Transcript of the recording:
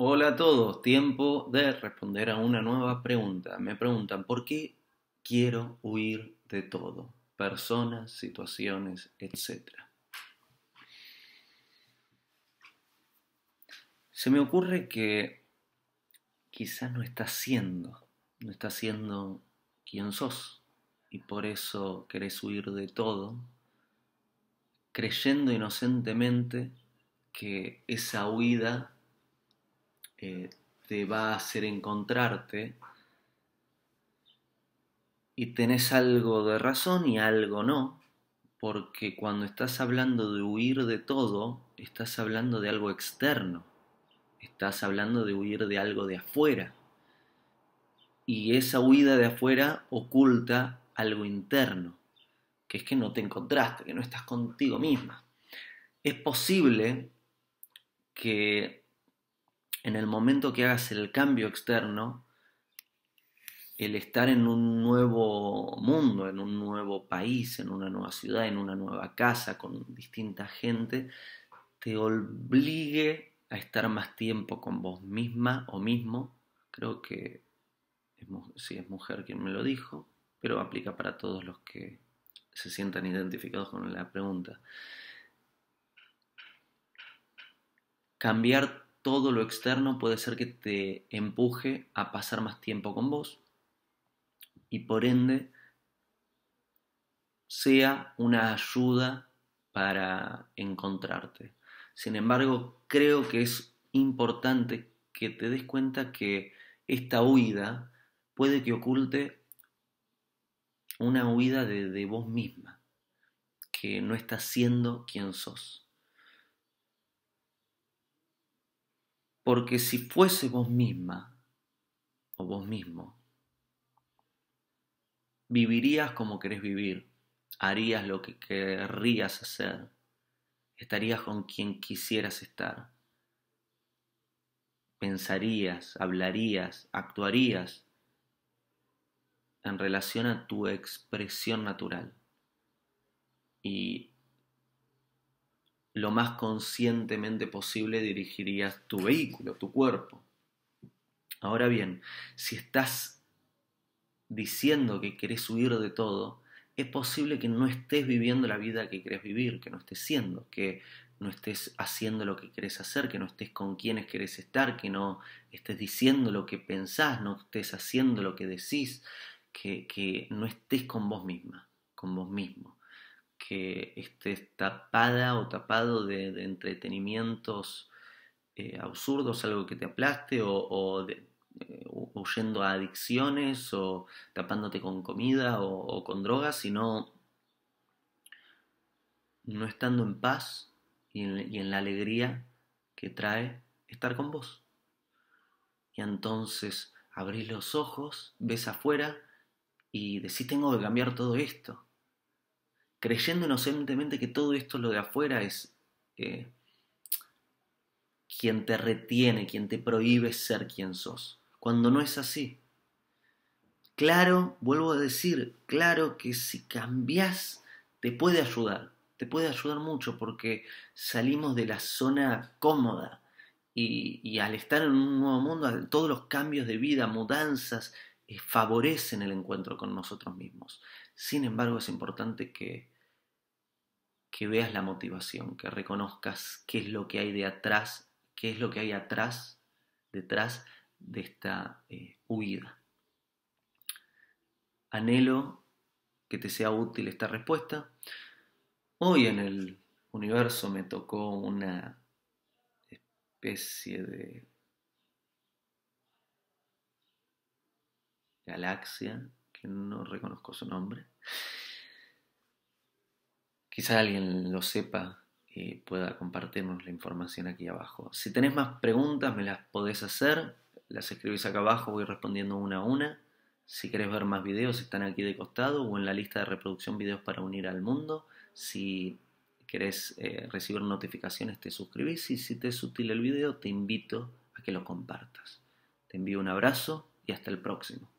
Hola a todos, tiempo de responder a una nueva pregunta. Me preguntan, ¿por qué quiero huir de todo? Personas, situaciones, etc. Se me ocurre que quizás no estás siendo, no estás siendo quien sos y por eso querés huir de todo, creyendo inocentemente que esa huida eh, te va a hacer encontrarte y tenés algo de razón y algo no, porque cuando estás hablando de huir de todo, estás hablando de algo externo, estás hablando de huir de algo de afuera. Y esa huida de afuera oculta algo interno, que es que no te encontraste, que no estás contigo misma. Es posible que en el momento que hagas el cambio externo, el estar en un nuevo mundo, en un nuevo país, en una nueva ciudad, en una nueva casa, con distinta gente, te obligue a estar más tiempo con vos misma o mismo. Creo que si es mujer quien me lo dijo, pero aplica para todos los que se sientan identificados con la pregunta. Cambiar todo lo externo puede ser que te empuje a pasar más tiempo con vos y por ende sea una ayuda para encontrarte. Sin embargo, creo que es importante que te des cuenta que esta huida puede que oculte una huida de, vos misma, que no estás siendo quien sos. porque si fuese vos misma o vos mismo, vivirías como querés vivir, harías lo que querrías hacer, estarías con quien quisieras estar, pensarías, hablarías, actuarías en relación a tu expresión natural. Y lo más conscientemente posible dirigirías tu vehículo, tu cuerpo. Ahora bien, si estás diciendo que querés huir de todo, es posible que no estés viviendo la vida que querés vivir, que no estés siendo, que no estés haciendo lo que querés hacer, que no estés con quienes querés estar, que no estés diciendo lo que pensás, no estés haciendo lo que decís, que, no estés con vos misma, con vos mismo que estés tapada o tapado de, entretenimientos eh, absurdos, algo que te aplaste, o, eh, huyendo a adicciones, o tapándote con comida o, con drogas, sino no estando en paz y en, y en la alegría que trae estar con vos. Y entonces abrís los ojos, ves afuera y decís tengo que cambiar todo esto creyendo inocentemente que todo esto, lo de afuera, es eh, quien te retiene, quien te prohíbe ser quien sos, cuando no es así. Claro, vuelvo a decir, claro que si cambias te puede ayudar, te puede ayudar mucho porque salimos de la zona cómoda y, al estar en un nuevo mundo, todos los cambios de vida, mudanzas, eh, favorecen el encuentro con nosotros mismos. Sin embargo, es importante que, que veas la motivación, que reconozcas qué es lo que hay de atrás, qué es lo que hay atrás, detrás de esta eh, huida. Anhelo que te sea útil esta respuesta. Hoy en el universo me tocó una especie de galaxia que no reconozco su nombre. Quizá alguien lo sepa y pueda compartirnos la información aquí abajo. Si tenés más preguntas, me las podés hacer. Las escribís acá abajo, voy respondiendo una a una. Si querés ver más videos, están aquí de costado o en la lista de reproducción videos para unir al mundo. Si querés eh, recibir notificaciones, te suscribís y si te es útil el video, te invito a que lo compartas. Te envío un abrazo y hasta el próximo.